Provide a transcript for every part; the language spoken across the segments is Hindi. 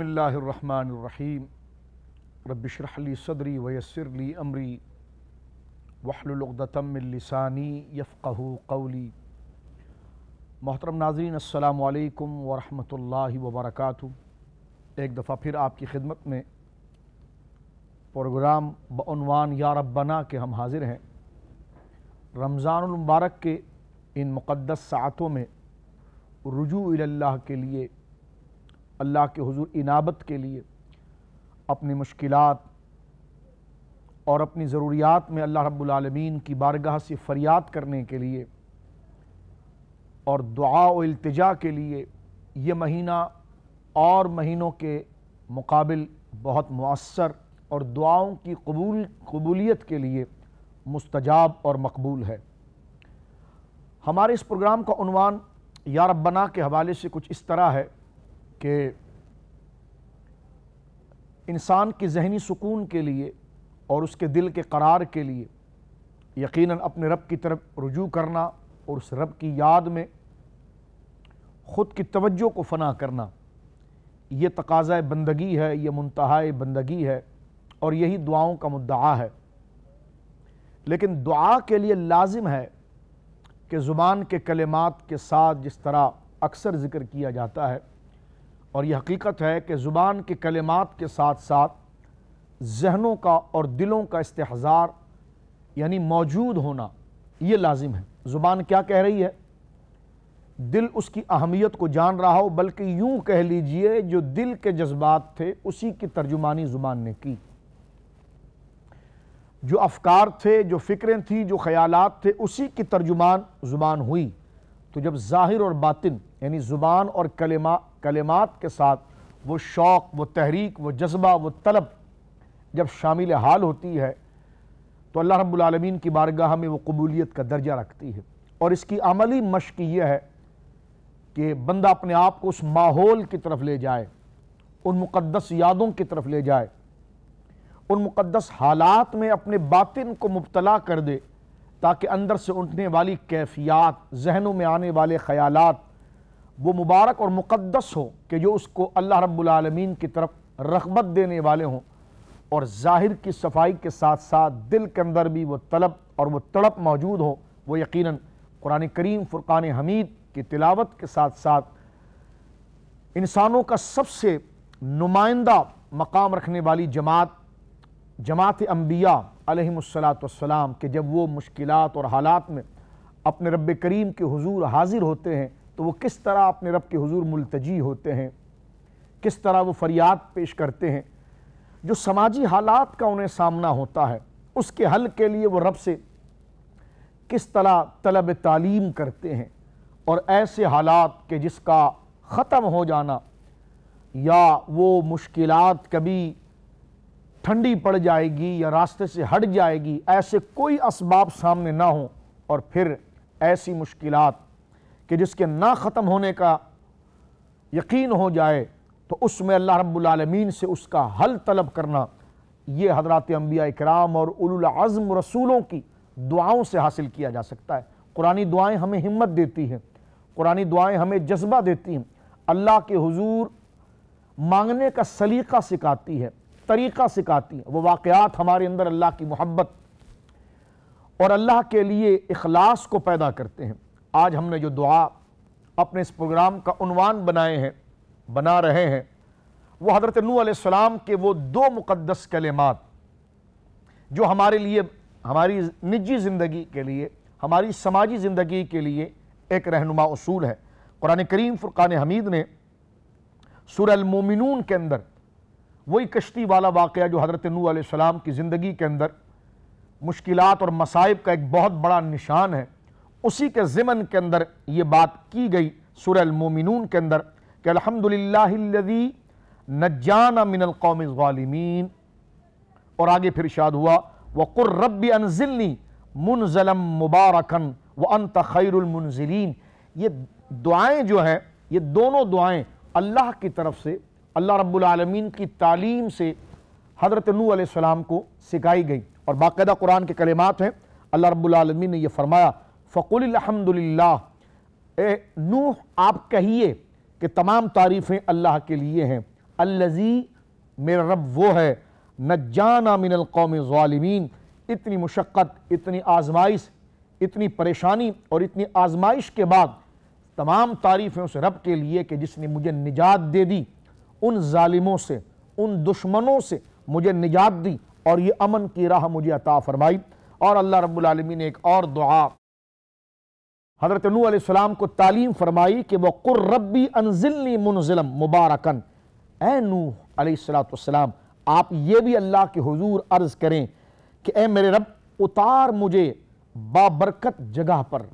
बसमीम रबशरली सदरी वयसरली अमरी वहलुलतमलसानी यफ़ कौली मोहतरम नाजरीन अल्लाम वरहमल वबरक एक दफ़ा फिर आपकी खिदमत में प्रोग्राम बनवान या रब्बना के हम हाजिर हैं रमज़ानमबारक के इन मुक़दस सातों में रजू अल्लाह के लिए अल्लाह के हुजूर इनाबत के लिए अपनी मुश्किल और अपनी ज़रूरियात में अल्लाह रब्बुलमीन की बारगाह से फरियाद करने के लिए और दुआ और अल्तजा के लिए ये महीना और महीनों के मुकाबिल बहुत मौसर और दुआओं की कबूल कबूलियत के लिए मुस्तजाब और मकबूल है हमारे इस प्रोग्राम का उनवान या रब्बना के हवाले से कुछ इस तरह है कि इंसान की जहनी सुकून के लिए और उसके दिल के करार के लिए यकीनन अपने रब की तरफ रुजू करना और उस रब की याद में ख़ुद की तवज्जो को फना करना ये तकाज़ा बंदगी है ये मुंतहा बंदगी है और यही दुआओं का मुद्दा है लेकिन दुआ के लिए लाजिम है कि ज़ुबान के कलमात के साथ जिस तरह अक्सर ज़िक्र किया जाता है और यह हकीकत है कि ज़ुबान के कलमात के साथ साथ जहनों का और दिलों का इस्तेहज़ार यानी मौजूद होना ये लाजिम है ज़ुबान क्या कह रही है दिल उसकी अहमियत को जान रहा हो बल्कि यूँ कह लीजिए जो दिल के जज्बात थे उसी की तर्जुमानी ज़ुबान ने की जो अफकार थे जो फ़िक्रें थी जो ख्यालात थे उसी की तर्जुमान ज़ुबान हुई तो जब ज़ाहिर और बातिन यानी ज़ुबान और कलिमा कलिमात के साथ वो शौक़ वो तहरीक वो जज्बा वो तलब जब शामिल हाल होती है तो अल्लाह रब्बुल की बारगाह में वो कबूलियत का दर्जा रखती है और इसकी अमली मश्क यह है कि बंदा अपने आप को उस माहौल की तरफ ले जाए उन मुक़दस यादों की तरफ ले जाए उन मुक़दस हालात में अपने बातिन को मुबतला कर दे ताकि अंदर से उठने वाली कैफियात जहनों में आने वाले ख्यालात वो मुबारक और मुक़दस हो कि जो उसको अल्लाह रब्बुलमीन की तरफ रगबत देने वाले हों और ज़ाहिर की सफाई के साथ साथ दिल के अंदर भी वो तलब और वो तड़प मौजूद हो वो यकीन कुरान करीम फ़ुरान हमीद की तिलावत के साथ साथ इंसानों का सबसे नुमाइंदा मकाम रखने वाली जमात जमात अम्बिया अलहमसलाम के जब वो मुश्किल और हालात में अपने रब करीम के हजूर हाजिर होते हैं तो वो किस तरह अपने रब के हुजूर मुलतजी होते हैं किस तरह वो फरियाद पेश करते हैं जो समाजी हालात का उन्हें सामना होता है उसके हल के लिए वो रब से किस तरह तलब तालीम करते हैं और ऐसे हालात के जिसका ख़त्म हो जाना या वो मुश्किल कभी ठंडी पड़ जाएगी या रास्ते से हट जाएगी ऐसे कोई इसबाब सामने ना हो और फिर ऐसी मुश्किलात कि जिसके ना ख़त्म होने का यकीन हो जाए तो उसमें अल्लाह रब्बुलमीन से उसका हल तलब करना ये हजरत अम्बिया कराम और उलज़म रसूलों की दुआओं से हासिल किया जा सकता है कुरानी दुआएं हमें हिम्मत देती हैं कुरानी दुआएं हमें जज्बा देती हैं अल्लाह के हुजूर मांगने का सलीका सिखाती है तरीक़ा सिखाती है वो वाक़ात हमारे अंदर अल्लाह की मोहब्बत और अल्लाह के लिए अखलास को पैदा करते हैं आज हमने जो दुआ अपने इस प्रोग्राम का उनवान बनाए हैं बना रहे हैं वो हज़रत नू सलाम के वो दो मुक़दस कलेमात जो हमारे लिए हमारी निजी ज़िंदगी के लिए हमारी समाजी ज़िंदगी के लिए एक रहनुमा असूल है कुरान करीम फ़ुरक़ान हमीद ने सुरमोमिन के अंदर वही कश्ती वाला वाक़ जो हज़रत नू सलाम की ज़िंदगी के अंदर मुश्किलात और मसाइब का एक बहुत बड़ा निशान है उसी के ज़िमन के अंदर ये बात की गई सुरल मोमिनून के अंदर कि अलहमदिल्लादी नजाना मिनल कौम वालमीन और आगे फिर शाद हुआ वक़ुर रब अनजिली मुनजलम मुबारकन व अन खैरमनजिलीन ये दुआएँ जो हैं ये दोनों दुआएँ अल्लाह की तरफ से अल्लाह रब्लमीन की तालीम से हज़रत नू सलाम को सिखाई गई और बाकायदा कुरान के कलेमात हैं अल्लाह रब्लमीन ने यह फरमाया ए नूह आप कहिए कि तमाम तारीफ़ें अल्लाह के लिए हैं अल्लज़ी मेरा रब वो है नजाना मिनल कौम ालमीन इतनी मशक्क़त इतनी आजमाइश इतनी परेशानी और इतनी आजमाइश के बाद तमाम तारीफ़ें उस रब के लिए कि जिसने मुझे निजात दे दी उन ालिमों से उन दुश्मनों से मुझे निजात दी और ये अमन की राह मुझे अता फरमाई और अल्लाह रब्बुल ने एक और दुआ हज़रत नूसम को तालीम फरमाई कि वह कुर्रबी अनजिलनी मुनजिलम मुबारकन ए असलाम आप ये भी अल्लाह के हजूर अर्ज़ करें कि ए मेरे रब उतार मुझे बाबरकत जगह पर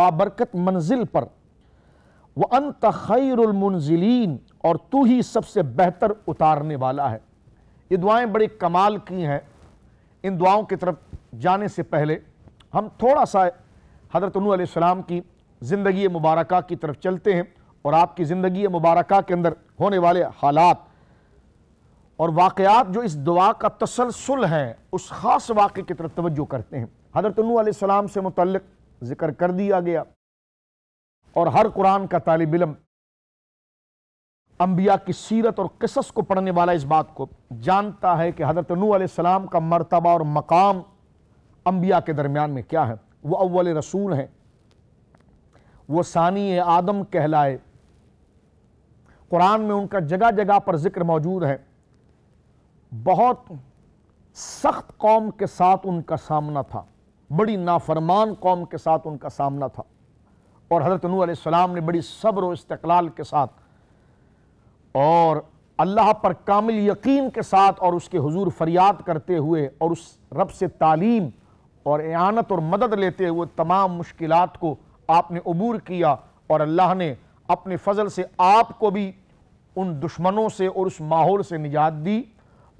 बाबरकत मंजिल पर वह अंत खैरमजिलीन और तू ही सबसे बेहतर उतारने वाला है ये दुआएं बड़े कमाल की हैं इन दुआओं की तरफ जाने से पहले हम थोड़ा सा हज़रत सलाम की ज़िंदगी मुबारक की तरफ चलते हैं और आपकी ज़िंदगी मुबारक के अंदर होने वाले हालात और वाक़ात जो इस दुआ का तसलसल है उस ख़ास वाक़े की तरफ तवज्जो करते हैं हज़रत सलाम से मतलब ज़िक्र कर दिया गया और हर कुरान का तालब इलम अम्बिया की सीरत और किसस को पढ़ने वाला इस बात को जानता है कि हज़रत नूसम का मरतबा और मकाम अम्बिया के दरमियान में क्या है वो अव्वल रसूल हैं वो सानी आदम कहलाए कुरान में उनका जगह जगह पर ज़िक्र मौजूद है बहुत सख्त कौम के साथ उनका सामना था बड़ी नाफरमान कौम के साथ उनका सामना था और हज़रत नूसम ने बड़ी सब्र व इस्तलाल के साथ और अल्लाह पर कामिल यकीन के साथ और उसके हुजूर फरियाद करते हुए और उस रब से तालीम और एनत और मदद लेते हुए तमाम मुश्किल को आपने अबूर किया और अल्लाह ने अपने फ़जल से आपको भी उन दुश्मनों से और उस माहौल से निजात दी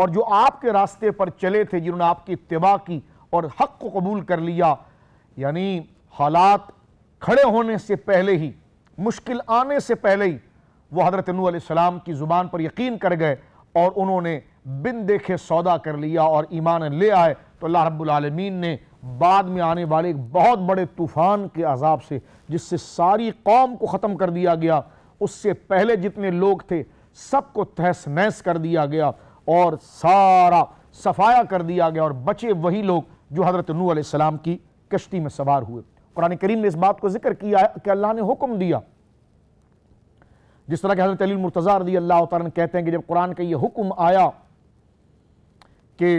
और जो आपके रास्ते पर चले थे जिन्होंने आपकी इतबा की और हक़ को कबूल कर लिया यानी हालात खड़े होने से पहले ही मुश्किल आने से पहले ही वो हज़रत नूसम की ज़ुबान पर यकीन कर गए और उन्होंने बिन देखे सौदा कर लिया और ईमान ले आए तो अल्लाह रब्बुल रबालमीन ने बाद में आने वाले एक बहुत बड़े तूफ़ान के अजाब से जिससे सारी कौम को ख़त्म कर दिया गया उससे पहले जितने लोग थे सबको तहस नहस कर दिया गया और सारा सफाया कर दिया गया और बचे वही लोग जो हज़रत नू सलाम की कश्ती में सवार हुए कुरान करीम ने इस बात को जिक्र किया है कि अल्लाह ने हुक्म दिया जिस तरह के हज़रत अली मुर्तज़ा रदी अल्लाह तन कहते हैं कि जब कुरान का यह हुक्म आया कि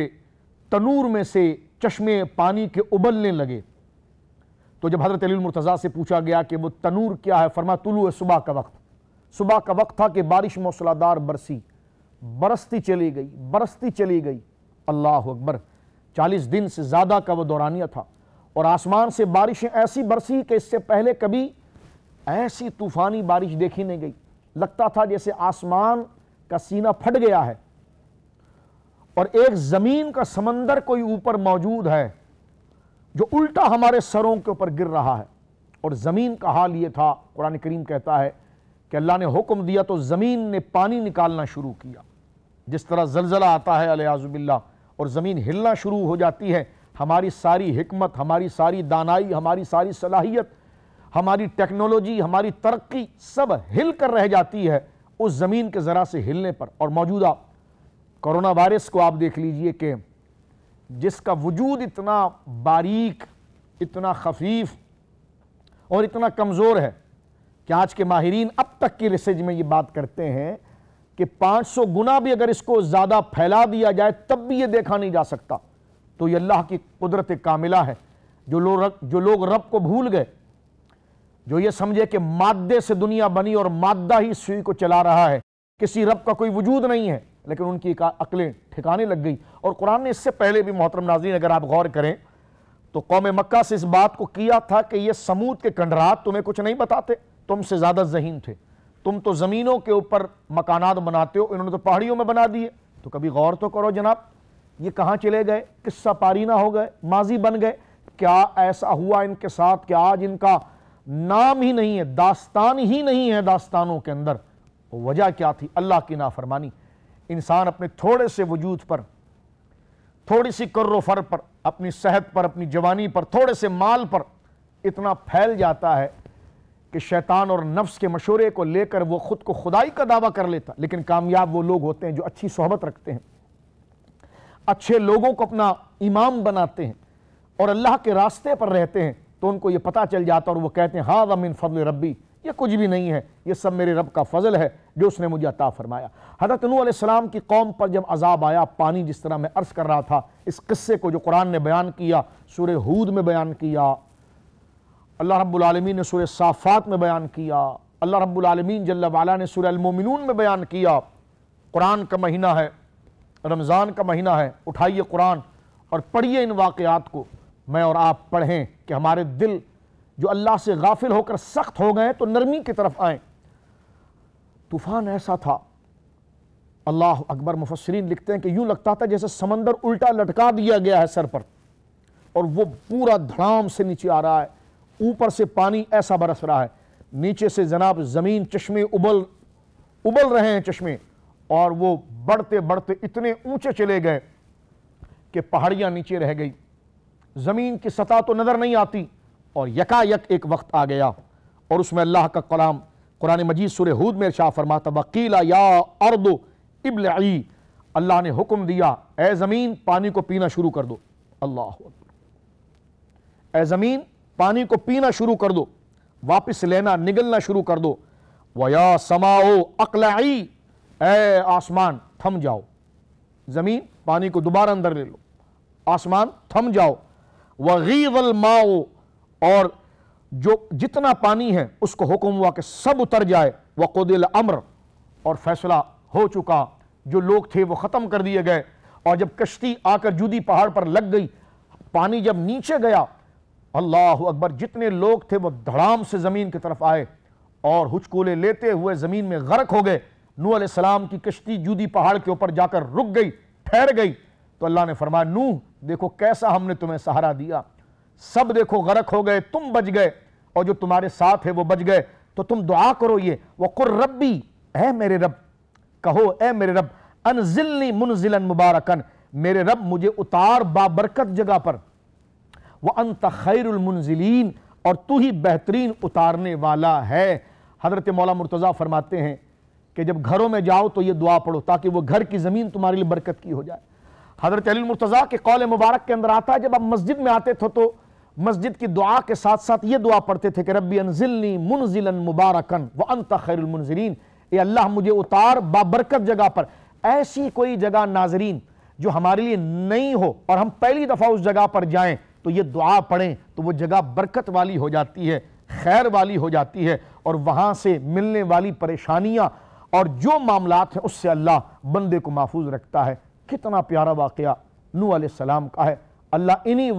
तनूर में से चश्मे पानी के उबलने लगे तो जब हजरत अली मुर्तज़ा से पूछा गया कि वो तनूर क्या है फरमा तुलू है सुबह का वक्त सुबह का वक्त था कि बारिश मौसलादार बरसी बरसती चली गई बरसती चली गई अल्लाह अकबर चालीस दिन से ज़्यादा का वो दौरानिया था और आसमान से बारिशें ऐसी बरसी कि इससे पहले कभी ऐसी तूफ़ानी बारिश देखी नहीं गई लगता था जैसे आसमान का सीना फट गया है और एक ज़मीन का समंदर कोई ऊपर मौजूद है जो उल्टा हमारे सरों के ऊपर गिर रहा है और ज़मीन का हाल ये था कुरान करीम कहता है कि अल्लाह ने हुक्म दिया तो ज़मीन ने पानी निकालना शुरू किया जिस तरह जलजला आता है अलियाज़ुबिल्ला और ज़मीन हिलना शुरू हो जाती है हमारी सारी हमत हमारी सारी दानाई हमारी सारी सलाहियत हमारी टेक्नोलॉजी हमारी तरक्की सब हिल कर रह जाती है उस ज़मीन के ज़रा से हिलने पर और मौजूदा कोरोना वायरस को आप देख लीजिए कि जिसका वजूद इतना बारीक इतना खफीफ और इतना कमज़ोर है कि आज के माहरीन अब तक की रिसर्च में ये बात करते हैं कि 500 गुना भी अगर इसको ज़्यादा फैला दिया जाए तब भी ये देखा नहीं जा सकता तो ये अल्लाह की कुदरत कामिला है जो लोग जो लोग रब को भूल गए जो ये समझे कि मादे से दुनिया बनी और मादा ही सुई को चला रहा है किसी रब का कोई वजूद नहीं है लेकिन उनकी अकलें ठिकाने लग गई और कुरान ने इससे पहले भी मोहतरम नाजरीन अगर आप गौर करें तो कौम मक्का से इस बात को किया था कि ये समूद के कंडरात तुम्हें कुछ नहीं बताते तुमसे ज़्यादा जहीन थे तुम तो ज़मीनों के ऊपर मकानात बनाते हो इन्होंने तो पहाड़ियों में बना दिए तो कभी गौर तो करो जनाब ये कहाँ चले गए किस्सा पारीना हो गए माजी बन गए क्या ऐसा हुआ इनके साथ कि आज इनका नाम ही नहीं है दास्तान ही नहीं है दास्तानों के अंदर वजह क्या थी अल्लाह की नाफरमानी इंसान अपने थोड़े से वजूद पर थोड़ी सी करो फर पर अपनी सेहत पर अपनी जवानी पर थोड़े से माल पर इतना फैल जाता है कि शैतान और नफ्स के मशोरे को लेकर वो खुद को खुदाई का दावा कर लेता लेकिन कामयाब वो लोग होते हैं जो अच्छी सोहबत रखते हैं अच्छे लोगों को अपना इमाम बनाते हैं और अल्लाह के रास्ते पर रहते हैं तो उनको ये पता चल जाता और वो कहते हैं हाँ अमिन फजल रब्बी ये कुछ भी नहीं है यह सब मेरे रब का फजल है जो उसने मुझे अता फरमाया हजरत नूसम की कौम पर जब अजाब आया पानी जिस तरह मैं अर्ज़ कर रहा था इस किस्से को जो कुरान ने बयान किया सूर हूद में बयान किया अल्लाह रब्लमी ने सूर साफ़ात में बयान किया अल्लाह रबालमीन जल्ला ने सुरमिन में बयान किया कुरान का महीना है रमज़ान का महीना है उठाइए कुरान और पढ़िए इन वाक़ात को मैं और आप पढ़ें कि हमारे दिल जो अल्लाह से गाफिल होकर सख्त हो गए तो नरमी की तरफ आए तूफ़ान ऐसा था अल्लाह अकबर मुफसरीन लिखते हैं कि यूँ लगता था जैसे समंदर उल्टा लटका दिया गया है सर पर और वो पूरा धड़ाम से नीचे आ रहा है ऊपर से पानी ऐसा बरस रहा है नीचे से जनाब ज़मीन चश्मे उबल उबल रहे हैं चश्मे और वो बढ़ते बढ़ते इतने ऊंचे चले गए कि पहाड़ियाँ नीचे रह गई ज़मीन की सतह तो नज़र नहीं आती और यकायक एक वक्त आ गया और उसमें अल्लाह का कलाम कुरान मजीद सुर हूद में शाह फरमाता वकीला या अर्द इबल अल्लाह ने हुक्म दिया ए ज़मीन पानी को पीना शुरू कर दो अल्लाह ए ज़मीन पानी को पीना शुरू कर दो वापस लेना निगलना शुरू कर दो वया समाओ अकल ए आसमान थम जाओ ज़मीन पानी को दोबारा अंदर ले लो आसमान थम जाओ वगीवल माओ और जो जितना पानी है उसको हुक्म हुआ कि सब उतर जाए वकोदिल अम्र और फैसला हो चुका जो लोग थे वो ख़त्म कर दिए गए और जब कश्ती आकर जुदी पहाड़ पर लग गई पानी जब नीचे गया अल्लाह अकबर जितने लोग थे वो धड़ाम से ज़मीन की तरफ आए और हुचकोले लेते हुए ज़मीन में गर्क हो गए नूह सलाम की कश्ती जुदी पहाड़ के ऊपर जाकर रुक गई ठहर गई तो अल्लाह ने फरमाया नूह देखो कैसा हमने तुम्हें सहारा दिया सब देखो गरक हो गए तुम बच गए और जो तुम्हारे साथ है वो बच गए तो तुम दुआ करो ये कुर रबी है मेरे रब कहो ए मेरे रब अनजिलनी मुनजिलन मुबारकन मेरे रब मुझे उतार बाबरकत जगह पर वह अंत खैरमनजिलीन और तू ही बेहतरीन उतारने वाला है हज़रत मौला मुर्तज़ा फरमाते हैं कि जब घरों में जाओ तो ये दुआ पढ़ो ताकि वो घर की ज़मीन तुम्हारे लिए बरकत की हो जाए हज़रत अली मुर्तज़ा के कौल मुबारक के अंदर आता है जब आप मस्जिद में आते थे तो मस्जिद की दुआ के साथ साथ ये दुआ पढ़ते थे कि रबी अनजिलनी मुनजिलन मुबारकन व अंत खैरमनजरीन ये अल्लाह मुझे उतार बाबरकत जगह पर ऐसी कोई जगह नाजरीन जो हमारे लिए नहीं हो और हम पहली दफ़ा उस जगह पर जाएं तो ये दुआ पढ़ें तो वो जगह बरकत वाली हो जाती है खैर वाली हो जाती है और वहाँ से मिलने वाली परेशानियाँ और जो मामला हैं उससे अल्लाह बंदे को महफूज रखता है कितना प्यारा वाक़ नू सलाम का है अल्लाह इन्हीं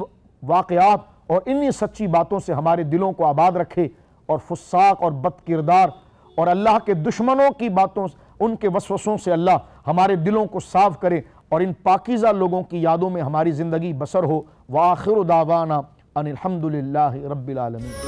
वाकयात और इन्हीं सच्ची बातों से हमारे दिलों को आबाद रखे और फुसाक और बद किरदार और अल्लाह के दुश्मनों की बातों उनके वसवसों से अल्लाह हमारे दिलों को साफ करे और इन पाकिज़ा लोगों की यादों में हमारी ज़िंदगी बसर हो व आखिर दावाना अनिलहमदिल्ला रबालमी